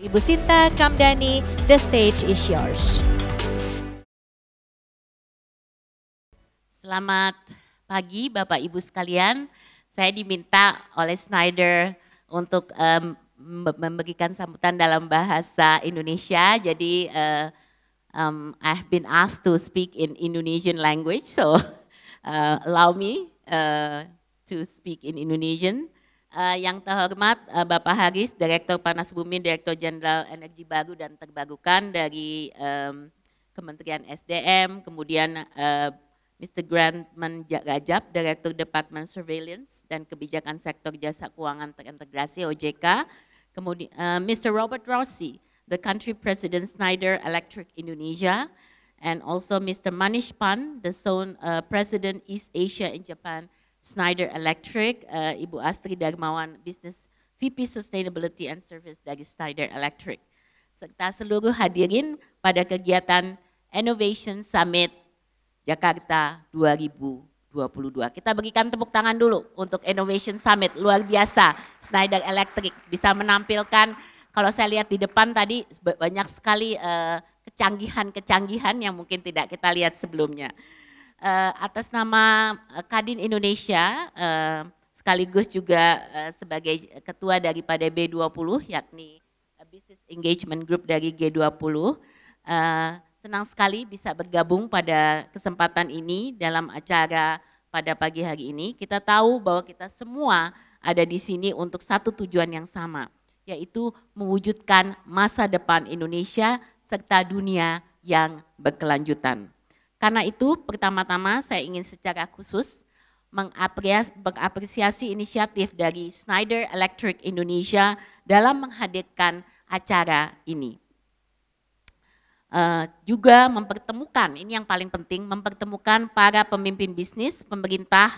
Ibu Sinta Kamdani, the stage is yours. Selamat pagi Bapak Ibu sekalian. Saya diminta oleh Snyder untuk um, memberikan sambutan dalam bahasa Indonesia. Jadi uh, um, I've been asked to speak in Indonesian language, so uh, allow me uh, to speak in Indonesian. Uh, yang terhormat uh, Bapak Haris, Direktur Panas Bumi, Direktur Jenderal Energi Baru dan Terbarukan dari um, Kementerian SDM, kemudian uh, eh, Mr. Grantman Rajab, Direktur Departemen Surveillance dan Kebijakan Sektor Jasa Keuangan Terintegrasi OJK, kemudian uh, Mr. Robert Rossi, the Country President Snyder Electric Indonesia, and also Mr. Manish Pan, the Zone uh, President East Asia in Japan, Snyder Electric, uh, Ibu Astri Darmawan, Business VP Sustainability and Service dari Snyder Electric, serta seluruh hadirin pada kegiatan Innovation Summit Jakarta 2022. Kita berikan tepuk tangan dulu untuk Innovation Summit, luar biasa Snyder Electric bisa menampilkan kalau saya lihat di depan tadi banyak sekali eh, kecanggihan-kecanggihan yang mungkin tidak kita lihat sebelumnya. Eh, atas nama eh, Kadin Indonesia eh, sekaligus juga sebagai ketua daripada B20 yakni Business Engagement Group dari G20. senang sekali bisa bergabung pada kesempatan ini dalam acara pada pagi hari ini. Kita tahu bahwa kita semua ada di sini untuk satu tujuan yang sama, yaitu mewujudkan masa depan Indonesia serta dunia yang berkelanjutan. Karena itu pertama-tama saya ingin secara khusus mengapresiasi inisiatif dari Schneider Electric Indonesia dalam menghadirkan acara ini. Uh, juga mempertemukan, ini yang paling penting, mempertemukan para pemimpin bisnis, pemerintah,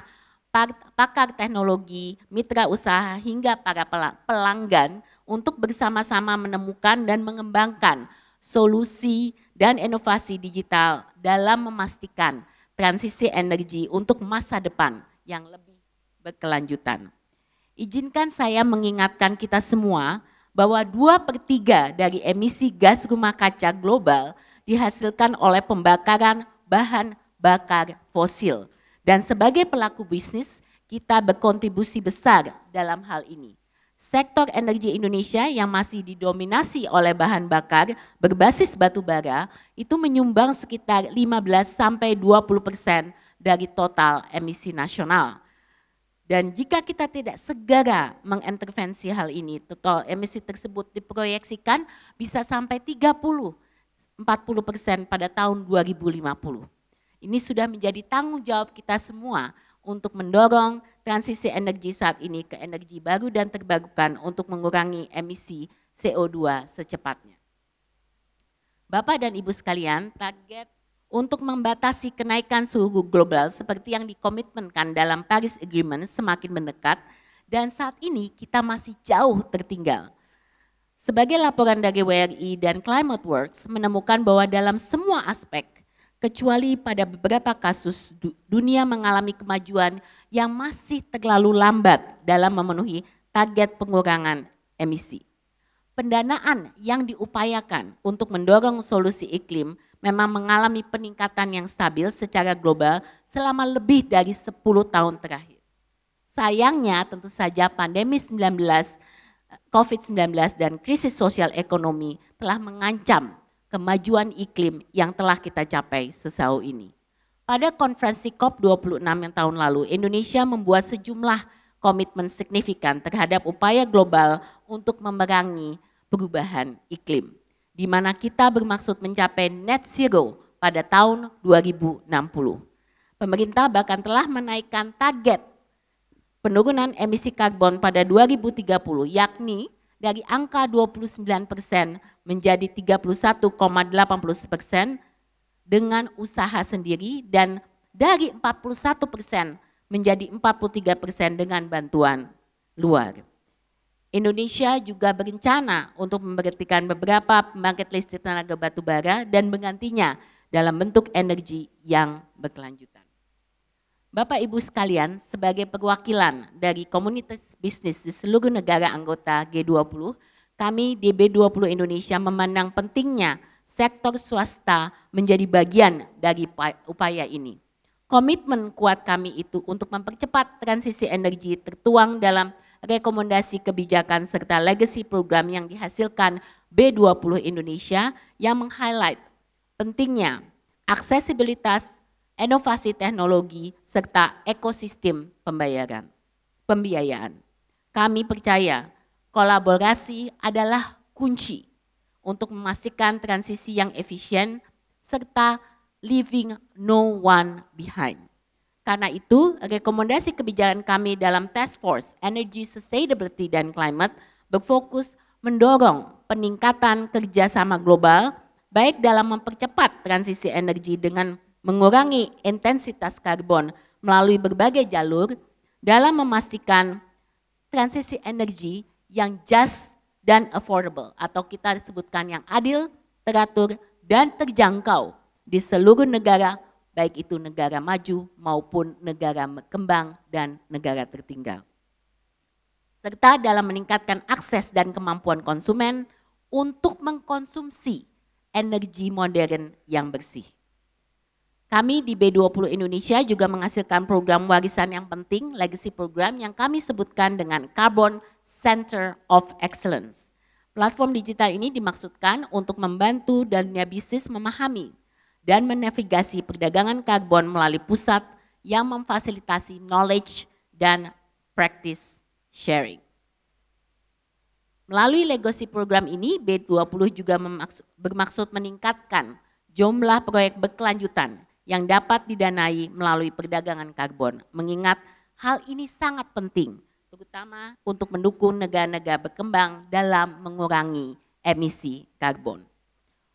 pakar teknologi, mitra usaha, hingga para pelanggan untuk bersama-sama menemukan dan mengembangkan solusi dan inovasi digital dalam memastikan transisi energi untuk masa depan yang lebih berkelanjutan. Izinkan saya mengingatkan kita semua bahwa dua per 3 dari emisi gas rumah kaca global dihasilkan oleh pembakaran bahan bakar fosil. Dan sebagai pelaku bisnis, kita berkontribusi besar dalam hal ini sektor energi Indonesia yang masih didominasi oleh bahan bakar berbasis batu bara itu menyumbang sekitar 15 sampai 20 persen dari total emisi nasional. Dan jika kita tidak segera mengintervensi hal ini, total emisi tersebut diproyeksikan bisa sampai 30 40 persen pada tahun 2050. Ini sudah menjadi tanggung jawab kita semua untuk mendorong transisi energi saat ini ke energi baru dan terbarukan untuk mengurangi emisi CO2 secepatnya. Bapak dan Ibu sekalian, target untuk membatasi kenaikan suhu global seperti yang dikomitmenkan dalam Paris Agreement semakin mendekat dan saat ini kita masih jauh tertinggal. Sebagai laporan dari WRI dan Climate Works menemukan bahwa dalam semua aspek kecuali pada beberapa kasus dunia mengalami kemajuan yang masih terlalu lambat dalam memenuhi target pengurangan emisi. Pendanaan yang diupayakan untuk mendorong solusi iklim memang mengalami peningkatan yang stabil secara global selama lebih dari 10 tahun terakhir. Sayangnya tentu saja pandemi 19, eh, COVID-19 dan krisis sosial ekonomi telah mengancam kemajuan iklim yang telah kita capai sesauh ini. Pada konferensi COP26 yang tahun lalu, Indonesia membuat sejumlah komitmen signifikan terhadap upaya global untuk memerangi perubahan iklim, di mana kita bermaksud mencapai net zero pada tahun 2060. Pemerintah bahkan telah menaikkan target penurunan emisi karbon pada 2030, yakni dari angka 29 persen menjadi puluh persen dengan usaha sendiri dan dari 41 persen menjadi 43 persen dengan bantuan luar. Indonesia juga berencana untuk memberhentikan beberapa pembangkit listrik tenaga batu bara dan menggantinya dalam bentuk energi yang berkelanjutan. Bapak Ibu sekalian, sebagai perwakilan dari komunitas bisnis di seluruh negara anggota G20, kami di B20 Indonesia memandang pentingnya sektor swasta menjadi bagian dari upaya ini. Komitmen kuat kami itu untuk mempercepat transisi energi tertuang dalam rekomendasi kebijakan serta legacy program yang dihasilkan B20 Indonesia yang meng-highlight pentingnya aksesibilitas inovasi teknologi, serta ekosistem pembayaran, pembiayaan. Kami percaya kolaborasi adalah kunci untuk memastikan transisi yang efisien serta leaving no one behind. Karena itu, rekomendasi kebijakan kami dalam Task Force Energy Sustainability dan Climate berfokus mendorong peningkatan kerjasama global, baik dalam mempercepat transisi energi dengan mengurangi intensitas karbon melalui berbagai jalur dalam memastikan transisi energi yang just dan affordable atau kita sebutkan yang adil, teratur, dan terjangkau di seluruh negara, baik itu negara maju maupun negara berkembang dan negara tertinggal. Serta dalam meningkatkan akses dan kemampuan konsumen untuk mengkonsumsi energi modern yang bersih. Kami di B20 Indonesia juga menghasilkan program warisan yang penting, legacy program yang kami sebutkan dengan Carbon Center of Excellence. Platform digital ini dimaksudkan untuk membantu dunia bisnis memahami dan menavigasi perdagangan karbon melalui pusat yang memfasilitasi knowledge dan practice sharing. Melalui legacy program ini, B20 juga bermaksud meningkatkan jumlah proyek berkelanjutan yang dapat didanai melalui perdagangan karbon. Mengingat hal ini sangat penting, terutama untuk mendukung negara-negara berkembang dalam mengurangi emisi karbon.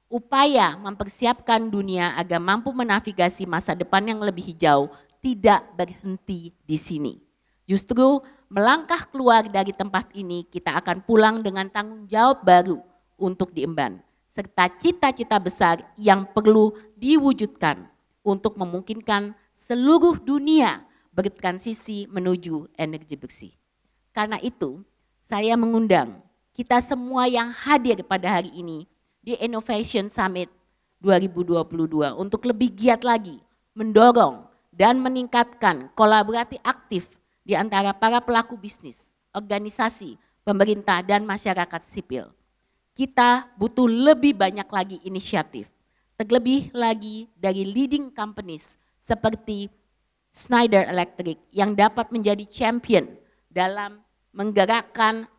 Upaya mempersiapkan dunia agar mampu menavigasi masa depan yang lebih hijau tidak berhenti di sini. Justru melangkah keluar dari tempat ini, kita akan pulang dengan tanggung jawab baru untuk diemban, serta cita-cita besar yang perlu diwujudkan untuk memungkinkan seluruh dunia bertransisi menuju energi bersih. Karena itu, saya mengundang kita semua yang hadir pada hari ini di Innovation Summit 2022 untuk lebih giat lagi mendorong dan meningkatkan kolaborasi aktif di antara para pelaku bisnis, organisasi, pemerintah, dan masyarakat sipil. Kita butuh lebih banyak lagi inisiatif Terlebih lagi dari leading companies seperti Schneider Electric yang dapat menjadi champion dalam menggerakkan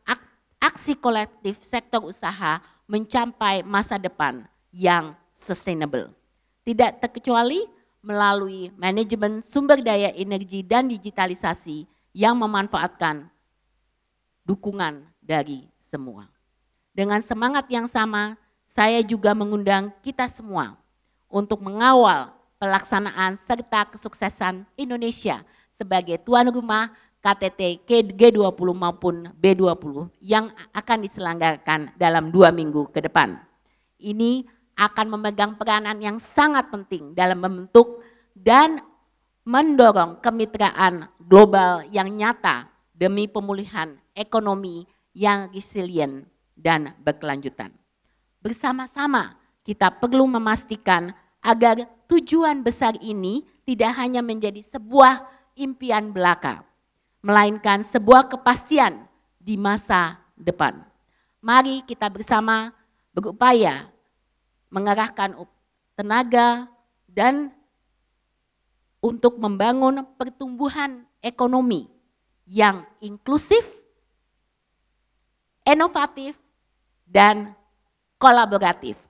aksi kolektif sektor usaha mencapai masa depan yang sustainable. Tidak terkecuali melalui manajemen sumber daya energi dan digitalisasi yang memanfaatkan dukungan dari semua. Dengan semangat yang sama, saya juga mengundang kita semua untuk mengawal pelaksanaan serta kesuksesan Indonesia sebagai tuan rumah KTT G20 maupun B20 yang akan diselenggarakan dalam dua minggu ke depan. Ini akan memegang peranan yang sangat penting dalam membentuk dan mendorong kemitraan global yang nyata demi pemulihan ekonomi yang resilient dan berkelanjutan. Bersama-sama kita perlu memastikan agar tujuan besar ini tidak hanya menjadi sebuah impian belaka, melainkan sebuah kepastian di masa depan. Mari kita bersama berupaya mengarahkan tenaga dan untuk membangun pertumbuhan ekonomi yang inklusif, inovatif, dan kolaboratif.